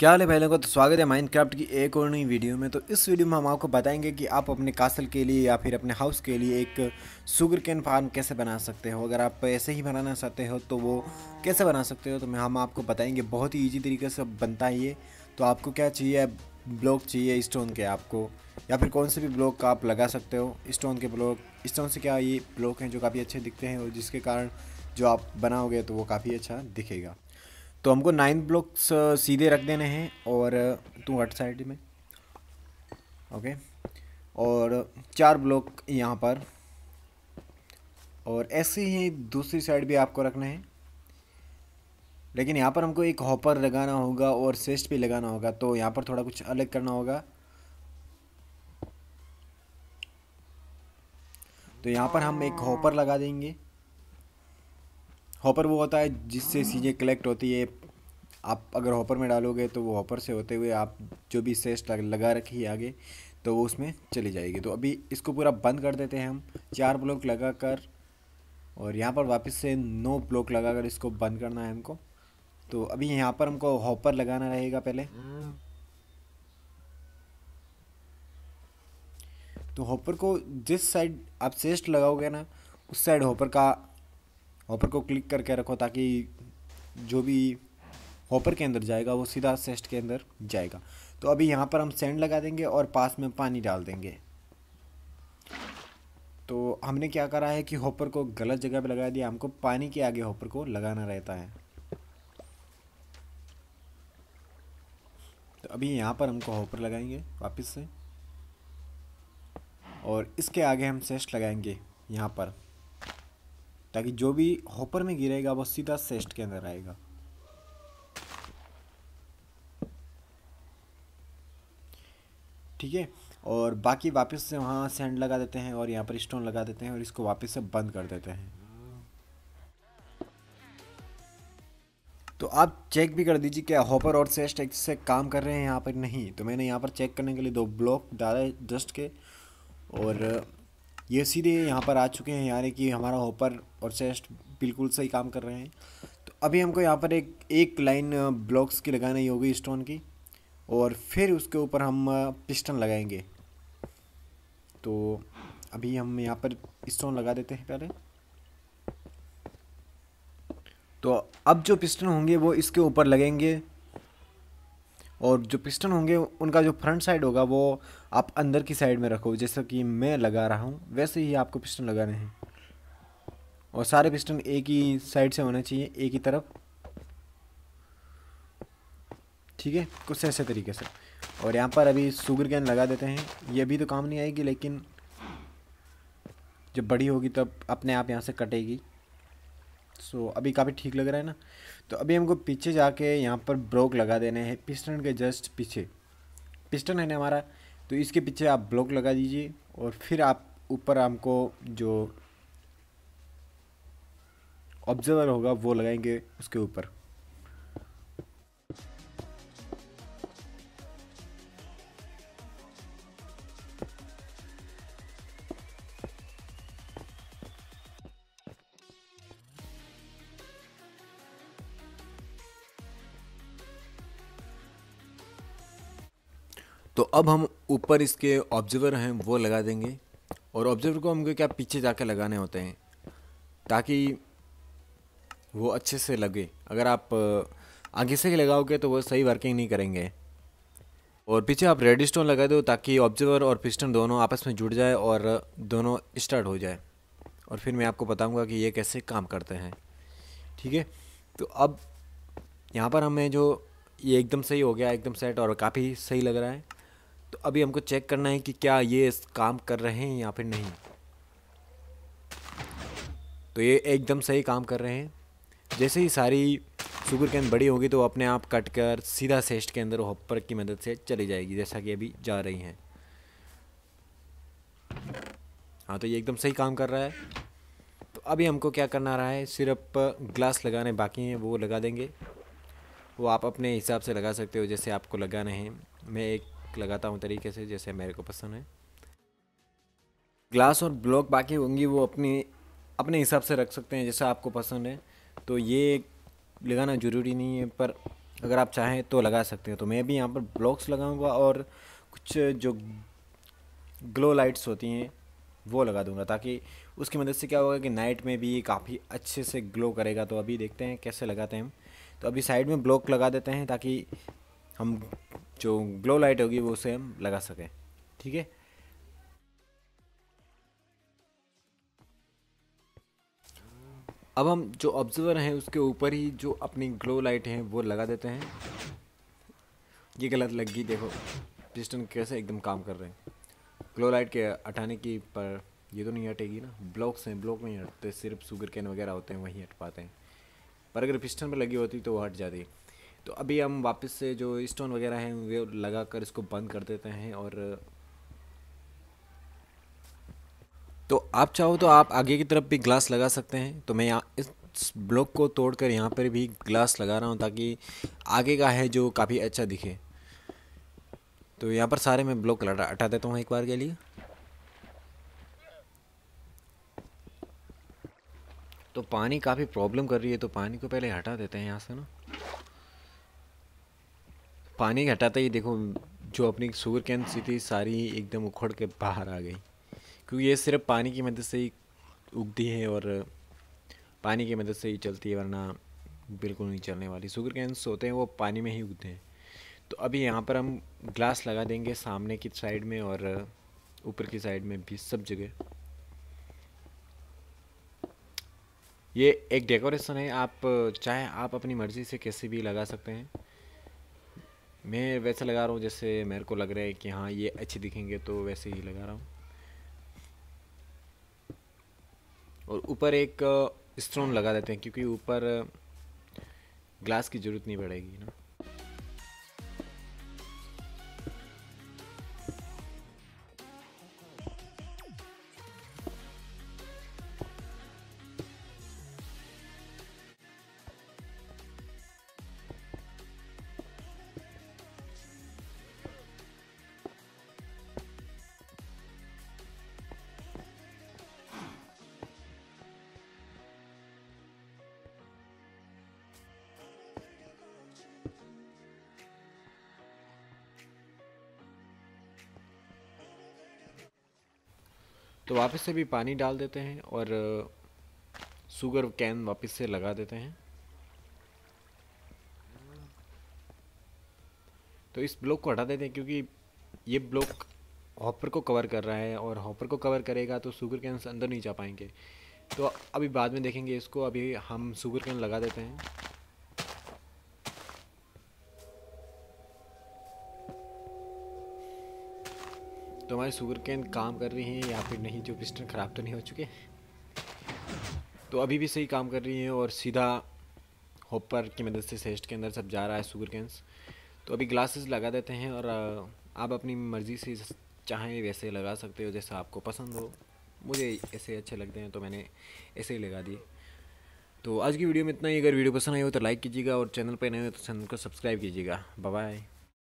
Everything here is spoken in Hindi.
क्या हाल है भाई लोगों तो स्वागत है माइनक्राफ्ट की एक और नई वीडियो में तो इस वीडियो में हम आपको बताएंगे कि आप अपने कासल के लिए या फिर अपने हाउस के लिए एक शुगर कैन फार्म कैसे बना सकते हो अगर आप ऐसे ही बनाना चाहते हो तो वो कैसे बना सकते हो तो हम आपको बताएंगे बहुत ही ईजी तरीके से बनता है ये तो आपको क्या चाहिए ब्लॉक चाहिए स्टोन के आपको या फिर कौन से भी ब्लॉक आप लगा सकते हो स्टोन के ब्लॉक स्टोन से क्या ये ब्लॉक हैं जो काफ़ी अच्छे दिखते हैं और जिसके कारण जो आप बनाओगे तो वो काफ़ी अच्छा दिखेगा तो हमको नाइन ब्लॉक्स सीधे रख देने हैं और uh, तू हट साइड में ओके और uh, चार ब्लॉक यहाँ पर और ऐसे ही दूसरी साइड भी आपको रखना है लेकिन यहाँ पर हमको एक हॉपर लगाना होगा और सेस्ट भी लगाना होगा तो यहाँ पर थोड़ा कुछ अलग करना होगा तो यहाँ पर हम एक हॉपर लगा देंगे हॉपर वो होता है जिससे चीज़ें कलेक्ट होती है आप अगर हॉपर में डालोगे तो वो हॉपर से होते हुए आप जो भी सेस लगा रखी है आगे तो वो उसमें चली जाएगी तो अभी इसको पूरा बंद कर देते हैं हम चार ब्लॉक लगा कर और यहाँ पर वापस से नो ब्लॉक लगा कर इसको बंद करना है हमको तो अभी यहाँ पर हमको हॉपर लगाना रहेगा पहले तो हॉपर को जिस साइड आप सेस्ट लगाओगे ना उस साइड हॉपर का हॉपर को क्लिक करके रखो ताकि जो भी हॉपर के अंदर जाएगा वो सीधा सेस्ट के अंदर जाएगा तो अभी यहाँ पर हम सेंड लगा देंगे और पास में पानी डाल देंगे तो हमने क्या करा है कि हॉपर को गलत जगह पे लगा दिया हमको पानी के आगे हॉपर को लगाना रहता है तो अभी यहाँ पर हमको हॉपर लगाएंगे वापस से और इसके आगे हम सेस्ट लगाएंगे यहाँ पर ताकि जो भी हॉपर में गिरेगा वो सीधा सेस्ट के अंदर आएगा ठीक है और बाकी वापस से वहाँ सैंड लगा देते हैं और यहाँ पर स्टोन लगा देते हैं और इसको वापस से बंद कर देते हैं तो आप चेक भी कर दीजिए क्या हॉपर और सेस्ट एक से काम कर रहे हैं यहाँ पर नहीं तो मैंने यहाँ पर चेक करने के लिए दो ब्लॉक डाले जस्ट के और ये सीधे यहाँ पर आ चुके हैं यानी कि हमारा होपर और चेस्ट बिल्कुल सही काम कर रहे हैं तो अभी हमको यहाँ पर एक एक लाइन ब्लॉक्स की लगानी होगी स्टोन की और फिर उसके ऊपर हम पिस्टन लगाएंगे तो अभी हम यहाँ पर स्टोन लगा देते हैं पहले तो अब जो पिस्टन होंगे वो इसके ऊपर लगेंगे और जो पिस्टन होंगे उनका जो फ्रंट साइड होगा वो आप अंदर की साइड में रखो जैसे कि मैं लगा रहा हूँ वैसे ही आपको पिस्टन लगाने हैं और सारे पिस्टन एक ही साइड से होने चाहिए एक ही तरफ ठीक है कुछ ऐसे तरीके से और यहाँ पर अभी शुगर कैन लगा देते हैं ये अभी तो काम नहीं आएगी लेकिन जब बड़ी होगी तब अपने आप यहाँ से कटेगी सो so, अभी काफ़ी ठीक लग रहा है ना तो अभी हमको पीछे जाके यहाँ पर ब्रोक लगा देने हैं पिस्टन के जस्ट पीछे पिस्टन है ना हमारा तो इसके पीछे आप ब्लॉक लगा दीजिए और फिर आप ऊपर हमको जो ऑब्जर्वर होगा वो लगाएंगे उसके ऊपर अब हम ऊपर इसके ऑब्जर्वर हैं वो लगा देंगे और ऑब्जर्वर को हमको क्या पीछे जाकर लगाने होते हैं ताकि वो अच्छे से लगे अगर आप आगे से ही लगाओगे तो वो सही वर्किंग नहीं करेंगे और पीछे आप रेड स्टोन लगा दो ताकि ऑब्जर्वर और पिस्टन दोनों आपस में जुड़ जाए और दोनों स्टार्ट हो जाए और फिर मैं आपको बताऊंगा कि ये कैसे काम करते हैं ठीक है तो अब यहाँ पर हमें जो ये एकदम सही हो गया एकदम सेट और काफ़ी सही लग रहा है तो अभी हमको चेक करना है कि क्या ये काम कर रहे हैं या फिर नहीं तो ये एकदम सही काम कर रहे हैं जैसे ही सारी शुगर कैन बड़ी होगी तो अपने आप कट कर सीधा सेस्ट के अंदर हॉपर की मदद से चली जाएगी जैसा कि अभी जा रही हैं हाँ तो ये एकदम सही काम कर रहा है तो अभी हमको क्या करना रहा है सिर्फ ग्लास लगाने बाकी हैं वो लगा देंगे वो आप अपने हिसाब से लगा सकते हो जैसे आपको लगाने हैं मैं एक लगाता हूँ तरीके से जैसे मेरे को पसंद है ग्लास और ब्लॉक बाकी होंगी वो अपनी अपने हिसाब से रख सकते हैं जैसा आपको पसंद है तो ये लगाना ज़रूरी नहीं है पर अगर आप चाहें तो लगा सकते हैं तो मैं भी यहाँ पर ब्लॉक्स लगाऊंगा और कुछ जो ग्लो लाइट्स होती हैं वो लगा दूंगा ताकि उसकी मदद से क्या होगा कि नाइट में भी ये काफ़ी अच्छे से ग्लो करेगा तो अभी देखते हैं कैसे लगाते हैं हम तो अभी साइड में ब्लॉक लगा देते हैं ताकि हम जो ग्लो लाइट होगी वो उसे हम लगा सकें ठीक है अब हम जो ऑब्जर्वर हैं उसके ऊपर ही जो अपनी ग्लो लाइट हैं वो लगा देते हैं ये गलत लग गई देखो पिस्टन कैसे एकदम काम कर रहे हैं ग्लो लाइट के हटाने की पर ये तो नहीं हटेगी ना ब्लॉक्स हैं ब्लॉक नहीं हटते सिर्फ शुगर कैन वगैरह होते हैं वहीं हट पाते हैं पर अगर पिस्टन पर लगी होती तो वो हट जाती तो अभी हम वापस से जो स्टोन वगैरह हैं वे लगा कर इसको बंद कर देते हैं और तो आप चाहो तो आप आगे की तरफ भी ग्लास लगा सकते हैं तो मैं यहाँ इस ब्लॉक को तोड़कर यहाँ पर भी ग्लास लगा रहा हूँ ताकि आगे का है जो काफ़ी अच्छा दिखे तो यहाँ पर सारे मैं ब्लॉक हटा देता हूँ एक बार के लिए तो पानी काफ़ी प्रॉब्लम कर रही है तो पानी को पहले हटा देते हैं यहाँ से ना पानी घटाते ही देखो जो अपनी सूर कैन सी थी सारी एकदम उखड़ के बाहर आ गई क्योंकि ये सिर्फ पानी की मदद से ही उगती है और पानी की मदद से ही चलती है वरना बिल्कुल नहीं चलने वाली शुगर कैंस होते हैं वो पानी में ही उगते हैं तो अभी यहाँ पर हम ग्लास लगा देंगे सामने की साइड में और ऊपर की साइड में भी सब जगह ये एक डेकोरेशन है आप चाहे आप अपनी मर्ज़ी से कैसे भी लगा सकते हैं मैं वैसे लगा रहा हूँ जैसे मेरे को लग रहा है कि हाँ ये अच्छे दिखेंगे तो वैसे ही लगा रहा हूँ और ऊपर एक स्टोन लगा देते हैं क्योंकि ऊपर ग्लास की ज़रूरत नहीं पड़ेगी ना तो वापस से भी पानी डाल देते हैं और शुगर कैन वापस से लगा देते हैं तो इस ब्लॉक को हटा देते हैं क्योंकि ये ब्लॉक हॉपर को कवर कर रहा है और हॉपर को कवर करेगा तो शुगर कैन अंदर नहीं जा पाएंगे तो अभी बाद में देखेंगे इसको अभी हम शुगर कैन लगा देते हैं तो हमारी शुगर कैन काम कर रही हैं या फिर नहीं जो पिस्टन ख़राब तो नहीं हो चुके तो अभी भी सही काम कर रही हैं और सीधा होपर की मदद से सेस्ट के अंदर सब जा रहा है शुगर कैंस तो अभी ग्लासेस लगा देते हैं और आप अपनी मर्ज़ी से चाहें वैसे लगा सकते हो जैसा आपको पसंद हो मुझे ऐसे अच्छे लगते हैं तो मैंने ऐसे ही लगा दिए तो आज की वीडियो में इतना ही अगर वीडियो पसंद आई हो तो लाइक कीजिएगा और चैनल पर नए हो तो चैनल को सब्सक्राइब कीजिएगा बाय